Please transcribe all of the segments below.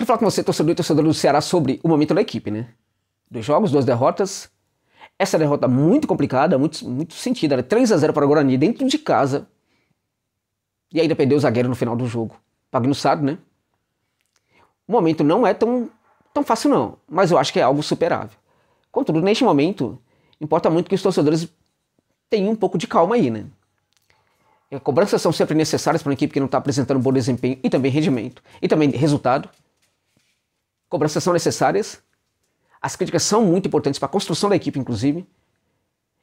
Queria falar com você, torcedor e torcedor do Ceará, sobre o momento da equipe, né? Dois jogos, duas derrotas. Essa derrota muito complicada, muito, muito sentida. Era né? 3 a 0 para o Guarani dentro de casa. E ainda perdeu o zagueiro no final do jogo. Pagno Sado, né? O momento não é tão, tão fácil, não. Mas eu acho que é algo superável. Contudo, neste momento, importa muito que os torcedores tenham um pouco de calma aí, né? Cobranças são sempre necessárias para uma equipe que não está apresentando bom desempenho e também rendimento e também resultado. Cobranças são necessárias. As críticas são muito importantes para a construção da equipe, inclusive.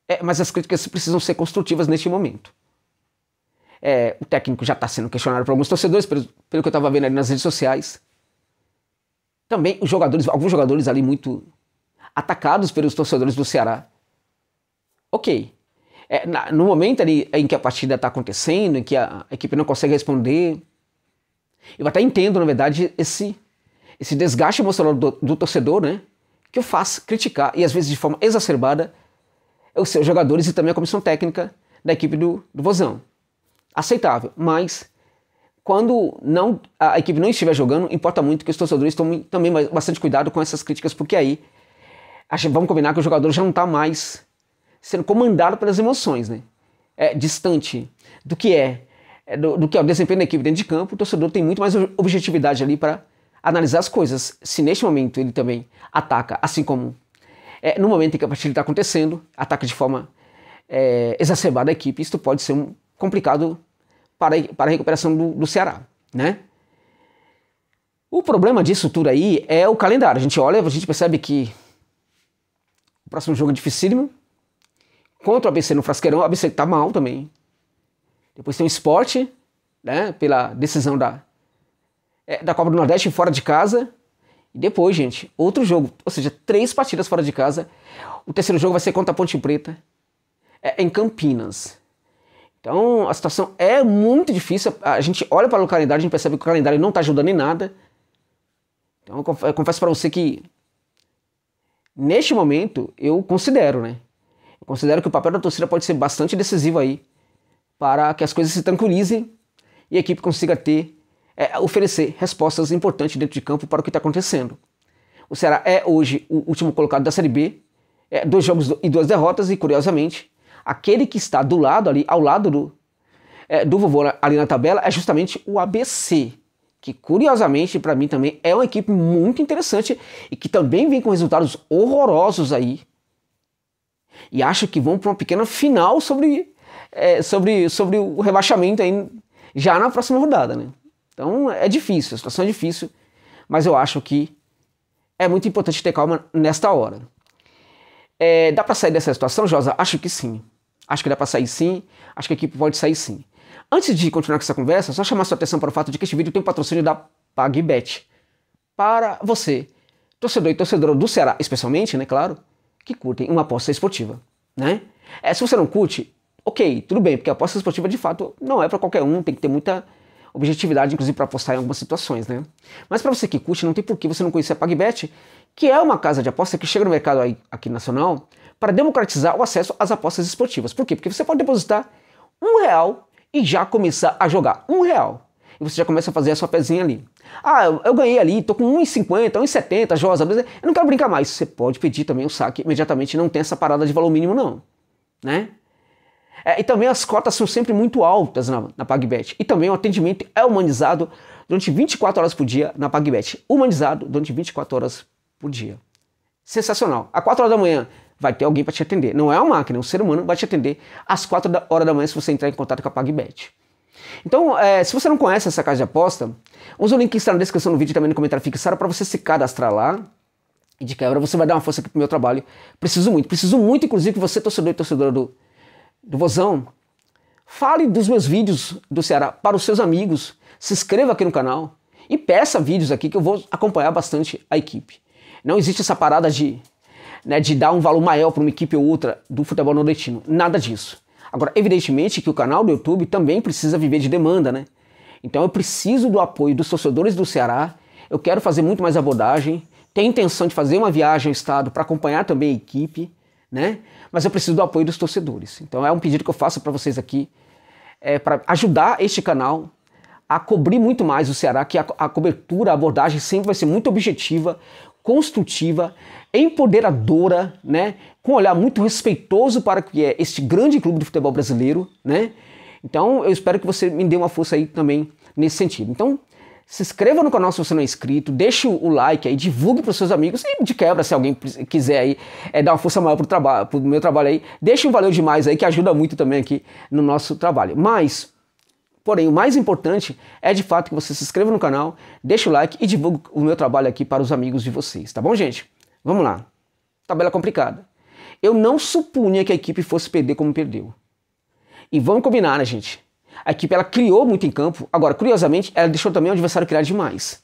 É, mas as críticas precisam ser construtivas neste momento. É, o técnico já está sendo questionado por alguns torcedores, pelo, pelo que eu estava vendo ali nas redes sociais. Também os jogadores, alguns jogadores ali muito atacados pelos torcedores do Ceará. Ok. É, na, no momento ali em que a partida está acontecendo, em que a, a equipe não consegue responder, eu até entendo, na verdade, esse esse desgaste emocional do, do torcedor, né? Que o faz criticar, e às vezes de forma exacerbada, os seus jogadores e também a comissão técnica da equipe do, do Vozão. Aceitável, mas quando não a equipe não estiver jogando, importa muito que os torcedores tomem também bastante cuidado com essas críticas, porque aí vamos combinar que o jogador já não está mais sendo comandado pelas emoções, né? É distante do que é, é, do, do que é o desempenho da equipe dentro de campo, o torcedor tem muito mais objetividade ali para analisar as coisas, se neste momento ele também ataca, assim como é, no momento em que a partida está acontecendo, ataca de forma é, exacerbada a equipe, isto pode ser um complicado para, para a recuperação do, do Ceará, né? O problema disso tudo aí é o calendário. A gente olha, a gente percebe que o próximo jogo é dificílimo. Contra o ABC no Frasqueirão, o ABC tá mal também. Depois tem o esporte, né? Pela decisão da, é, da Copa do Nordeste fora de casa. E depois, gente, outro jogo. Ou seja, três partidas fora de casa. O terceiro jogo vai ser contra a Ponte Preta, é, em Campinas. Então, a situação é muito difícil. A gente olha para o calendário, a gente percebe que o calendário não está ajudando em nada. Então, eu confesso para você que, neste momento, eu considero, né? Eu considero que o papel da torcida pode ser bastante decisivo aí para que as coisas se tranquilizem e a equipe consiga ter é, oferecer respostas importantes dentro de campo para o que está acontecendo. O Ceará é hoje o último colocado da Série B, é, dois jogos e duas derrotas, e curiosamente, aquele que está do lado ali, ao lado do, é, do vovô ali na tabela, é justamente o ABC, que curiosamente para mim também é uma equipe muito interessante e que também vem com resultados horrorosos aí. E acho que vão para uma pequena final sobre, é, sobre, sobre o rebaixamento aí já na próxima rodada, né? Então é difícil, a situação é difícil, mas eu acho que é muito importante ter calma nesta hora. É, dá para sair dessa situação, Josa? Acho que sim. Acho que dá para sair sim, acho que a equipe pode sair sim. Antes de continuar com essa conversa, só chamar sua atenção para o fato de que este vídeo tem um patrocínio da PagBet. Para você, torcedor e torcedora do Ceará, especialmente, né, claro, que curtem uma aposta esportiva, né? É, se você não curte, ok, tudo bem, porque a aposta esportiva de fato não é para qualquer um, tem que ter muita objetividade, inclusive, para apostar em algumas situações, né? Mas para você que curte, não tem por que você não conhecer a PagBet, que é uma casa de aposta que chega no mercado aí, aqui nacional para democratizar o acesso às apostas esportivas. Por quê? Porque você pode depositar um real e já começar a jogar um real. E você já começa a fazer a sua pezinha ali. Ah, eu, eu ganhei ali, tô com 1,50, 1,70, Josa, eu não quero brincar mais. Você pode pedir também o saque imediatamente, não tem essa parada de valor mínimo não, né? É, e também as cotas são sempre muito altas na, na PagBet. E também o atendimento é humanizado durante 24 horas por dia na PagBet. Humanizado durante 24 horas por dia. Sensacional. Às 4 horas da manhã vai ter alguém para te atender. Não é uma máquina, é um ser humano vai te atender às 4 da, horas da manhã se você entrar em contato com a PagBet. Então, é, se você não conhece essa casa de aposta, usa o link que está na descrição do vídeo e também no comentário fixado para você se cadastrar lá. E de quebra, você vai dar uma força aqui pro meu trabalho. Preciso muito, preciso muito, inclusive, que você, torcedor e torcedora do do Vozão. Fale dos meus vídeos do Ceará para os seus amigos. Se inscreva aqui no canal e peça vídeos aqui que eu vou acompanhar bastante a equipe. Não existe essa parada de, né, de dar um valor maior para uma equipe ou outra do futebol nordestino. Nada disso. Agora, evidentemente que o canal do YouTube também precisa viver de demanda, né? Então eu preciso do apoio dos torcedores do Ceará. Eu quero fazer muito mais abordagem. Tenho intenção de fazer uma viagem ao estado para acompanhar também a equipe né? Mas eu preciso do apoio dos torcedores. Então é um pedido que eu faço para vocês aqui, é, para ajudar este canal a cobrir muito mais o Ceará, que a, a cobertura, a abordagem sempre vai ser muito objetiva, construtiva, empoderadora, né? Com um olhar muito respeitoso para o que é este grande clube de futebol brasileiro, né? Então eu espero que você me dê uma força aí também nesse sentido. Então se inscreva no canal se você não é inscrito, deixe o like aí, divulgue para os seus amigos e de quebra, se alguém quiser aí é, dar uma força maior para o meu trabalho aí, deixe um valeu demais aí que ajuda muito também aqui no nosso trabalho. Mas, porém, o mais importante é de fato que você se inscreva no canal, deixe o like e divulgue o meu trabalho aqui para os amigos de vocês, tá bom, gente? Vamos lá. Tabela complicada. Eu não supunha que a equipe fosse perder como perdeu. E vamos combinar, né, gente? A equipe ela criou muito em campo, agora, curiosamente, ela deixou também o adversário criar demais.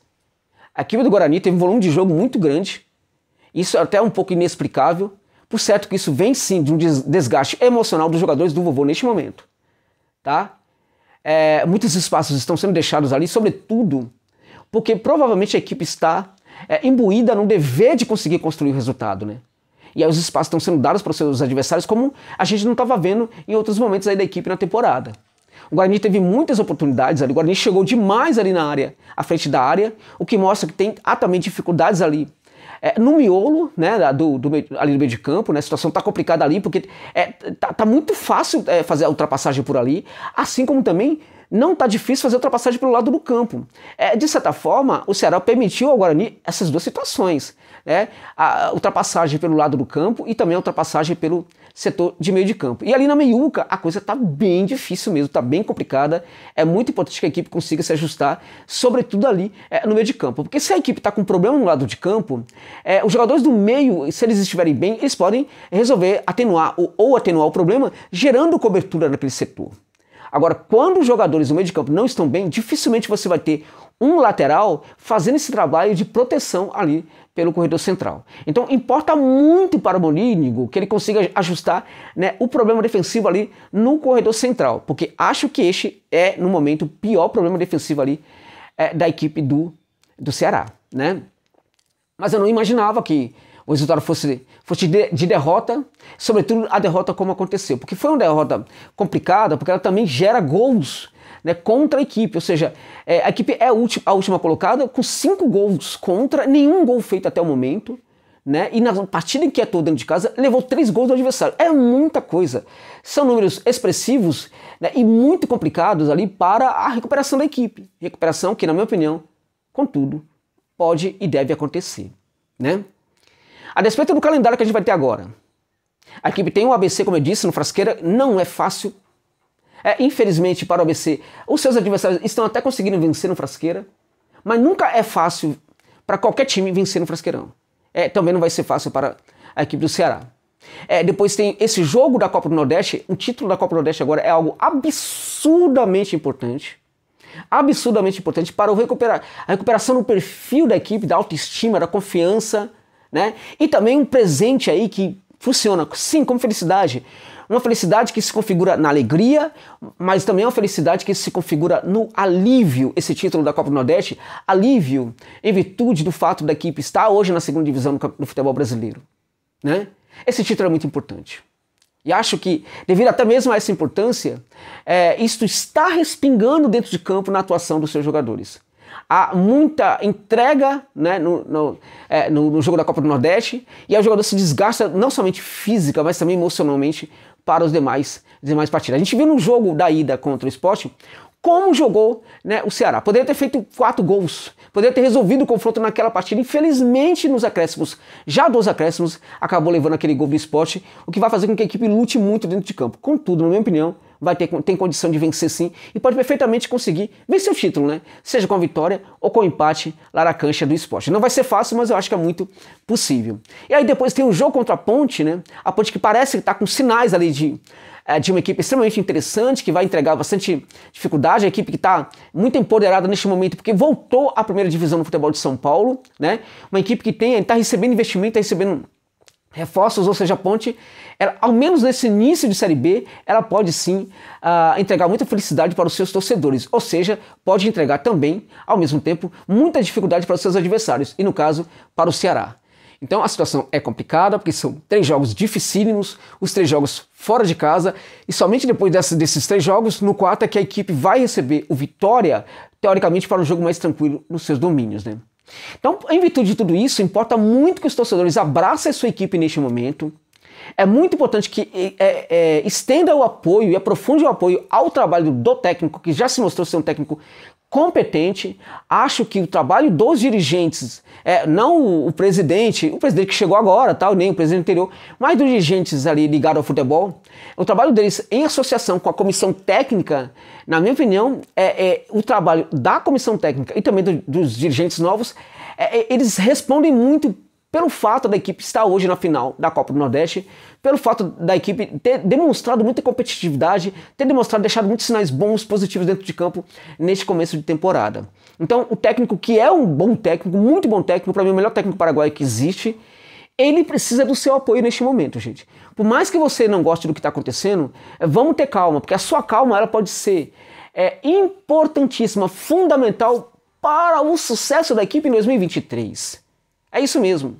A equipe do Guarani teve um volume de jogo muito grande, isso é até um pouco inexplicável, por certo que isso vem sim de um desgaste emocional dos jogadores do vovô neste momento. Tá? É, muitos espaços estão sendo deixados ali, sobretudo porque provavelmente a equipe está é, imbuída no dever de conseguir construir o resultado, né? E aí os espaços estão sendo dados para os seus adversários como a gente não estava vendo em outros momentos aí da equipe na temporada. O Guarani teve muitas oportunidades ali. O Guarani chegou demais ali na área, à frente da área, o que mostra que tem atualmente dificuldades ali. É, no miolo, né, do, do, ali no meio de campo, né, a situação está complicada ali, porque é, tá, tá muito fácil é, fazer a ultrapassagem por ali, assim como também não tá difícil fazer a ultrapassagem pelo lado do campo. É, de certa forma, o Ceará permitiu ao Guarani essas duas situações, né, a ultrapassagem pelo lado do campo e também a ultrapassagem pelo setor de meio de campo. E ali na meiuca a coisa está bem difícil mesmo, está bem complicada. É muito importante que a equipe consiga se ajustar, sobretudo ali é, no meio de campo. Porque se a equipe está com problema no lado de campo, é, os jogadores do meio, se eles estiverem bem, eles podem resolver atenuar ou, ou atenuar o problema, gerando cobertura naquele setor. Agora, quando os jogadores do meio de campo não estão bem, dificilmente você vai ter um lateral fazendo esse trabalho de proteção ali pelo corredor central. Então importa muito para o Bonínigo que ele consiga ajustar né, o problema defensivo ali no corredor central, porque acho que este é no momento o pior problema defensivo ali é, da equipe do, do Ceará, né? Mas eu não imaginava que o resultado fosse, fosse de, derrota, sobretudo a derrota como aconteceu. Porque foi uma derrota complicada, porque ela também gera gols né, contra a equipe. Ou seja, é, a equipe é a última, a última colocada com cinco gols contra, nenhum gol feito até o momento. Né? E na partida em que atuou dentro de casa, levou três gols do adversário. É muita coisa. São números expressivos né, e muito complicados ali para a recuperação da equipe. Recuperação que, na minha opinião, contudo, pode e deve acontecer. Né? A despeito do calendário que a gente vai ter agora, a equipe tem o ABC, como eu disse, no Frasqueira, não é fácil. É, infelizmente para o ABC, os seus adversários estão até conseguindo vencer no Frasqueira, mas nunca é fácil para qualquer time vencer no Frasqueirão. É, também não vai ser fácil para a equipe do Ceará. É, depois tem esse jogo da Copa do Nordeste, O título da Copa do Nordeste agora é algo absurdamente importante. Absurdamente importante para recuperar, a recuperação do perfil da equipe, da autoestima, da confiança né? E também um presente aí que funciona, sim, como felicidade. Uma felicidade que se configura na alegria, mas também é uma felicidade que se configura no alívio. Esse título da Copa do Nordeste, alívio, em virtude do fato da equipe estar hoje na segunda divisão do futebol brasileiro. Né? Esse título é muito importante. E acho que, devido até mesmo a essa importância, é, isto está respingando dentro de campo na atuação dos seus jogadores há muita entrega né, no, no, é, no, no, jogo da Copa do Nordeste e o jogador se desgasta não somente física, mas também emocionalmente para os demais, demais partidas. A gente viu no jogo da ida contra o esporte como jogou né, o Ceará. Poderia ter feito quatro gols, poderia ter resolvido o confronto naquela partida. Infelizmente, nos acréscimos, já dos acréscimos, acabou levando aquele gol do esporte, o que vai fazer com que a equipe lute muito dentro de campo. Contudo, na minha opinião, vai ter tem condição de vencer sim e pode perfeitamente conseguir vencer o título, né? Seja com a vitória ou com o empate lá na cancha do esporte. Não vai ser fácil, mas eu acho que é muito possível. E aí depois tem o jogo contra a Ponte, né? A Ponte que parece que está com sinais ali de eh, de uma equipe extremamente interessante, que vai entregar bastante dificuldade, a equipe que está muito empoderada neste momento, porque voltou à primeira divisão do futebol de São Paulo, né? Uma equipe que tem, está recebendo investimento, está recebendo reforços, ou seja, a Ponte, ela, ao menos nesse início de Série B, ela pode sim uh, entregar muita felicidade para os seus torcedores, ou seja, pode entregar também, ao mesmo tempo, muita dificuldade para os seus adversários, e no caso, para o Ceará. Então a situação é complicada, porque são três jogos dificílimos, os três jogos fora de casa, e somente depois dessa, desses três jogos, no quarto, é que a equipe vai receber o Vitória, teoricamente, para um jogo mais tranquilo nos seus domínios. Né? Então, em virtude de tudo isso, importa muito que os torcedores abracem a sua equipe neste momento. É muito importante que é, é, estenda o apoio e aprofunde o apoio ao trabalho do técnico, que já se mostrou ser um técnico competente. Acho que o trabalho dos dirigentes, é, não o, o, presidente, o presidente que chegou agora, tal, nem o presidente anterior, mas dos dirigentes ali ligados ao futebol, o trabalho deles em associação com a comissão técnica, na minha opinião, é, é o trabalho da comissão técnica e também do, dos dirigentes novos, é, é eles respondem muito pelo fato da equipe estar hoje na final da Copa do Nordeste, pelo fato da equipe ter demonstrado muita competitividade, ter demonstrado, deixado muitos sinais bons, positivos dentro de campo neste começo de temporada. Então, o técnico que é um bom técnico, muito bom técnico, para mim o melhor técnico paraguaio que existe, ele precisa do seu apoio neste momento, gente. Por mais que você não goste do que está acontecendo, é, vamos ter calma, porque a sua calma ela pode ser é, importantíssima, fundamental para o sucesso da equipe em 2023. É isso mesmo.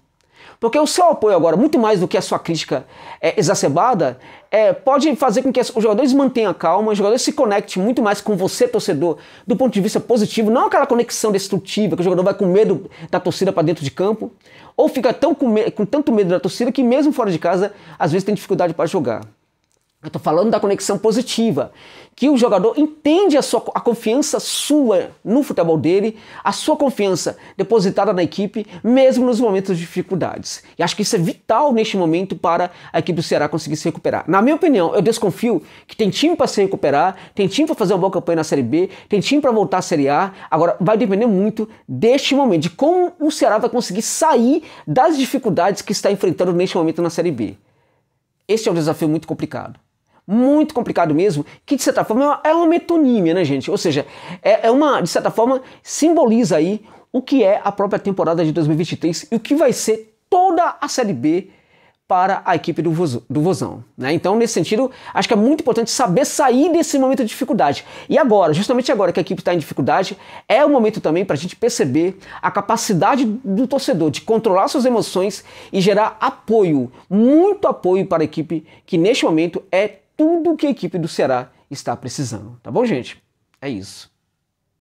Porque o seu apoio agora, muito mais do que a sua crítica é, exacerbada, é, pode fazer com que os jogadores mantenham calma, os jogadores se conectem muito mais com você, torcedor, do ponto de vista positivo, não aquela conexão destrutiva que o jogador vai com medo da torcida para dentro de campo, ou fica tão com, com tanto medo da torcida que mesmo fora de casa, às vezes tem dificuldade para jogar. Eu estou falando da conexão positiva, que o jogador entende a, sua, a confiança sua no futebol dele, a sua confiança depositada na equipe, mesmo nos momentos de dificuldades. E acho que isso é vital neste momento para a equipe do Ceará conseguir se recuperar. Na minha opinião, eu desconfio que tem time para se recuperar, tem time para fazer uma boa campanha na Série B, tem time para voltar à Série A. Agora, vai depender muito deste momento, de como o Ceará vai conseguir sair das dificuldades que está enfrentando neste momento na Série B. Este é um desafio muito complicado muito complicado mesmo, que de certa forma é uma metonímia, né, gente? Ou seja, é, é, uma, de certa forma, simboliza aí o que é a própria temporada de 2023 e o que vai ser toda a Série B para a equipe do, Vozo, do Vozão. Né? Então, nesse sentido, acho que é muito importante saber sair desse momento de dificuldade. E agora, justamente agora que a equipe está em dificuldade, é o momento também para a gente perceber a capacidade do torcedor de controlar suas emoções e gerar apoio, muito apoio para a equipe que neste momento é tudo que a equipe do Ceará está precisando. Tá bom, gente? É isso.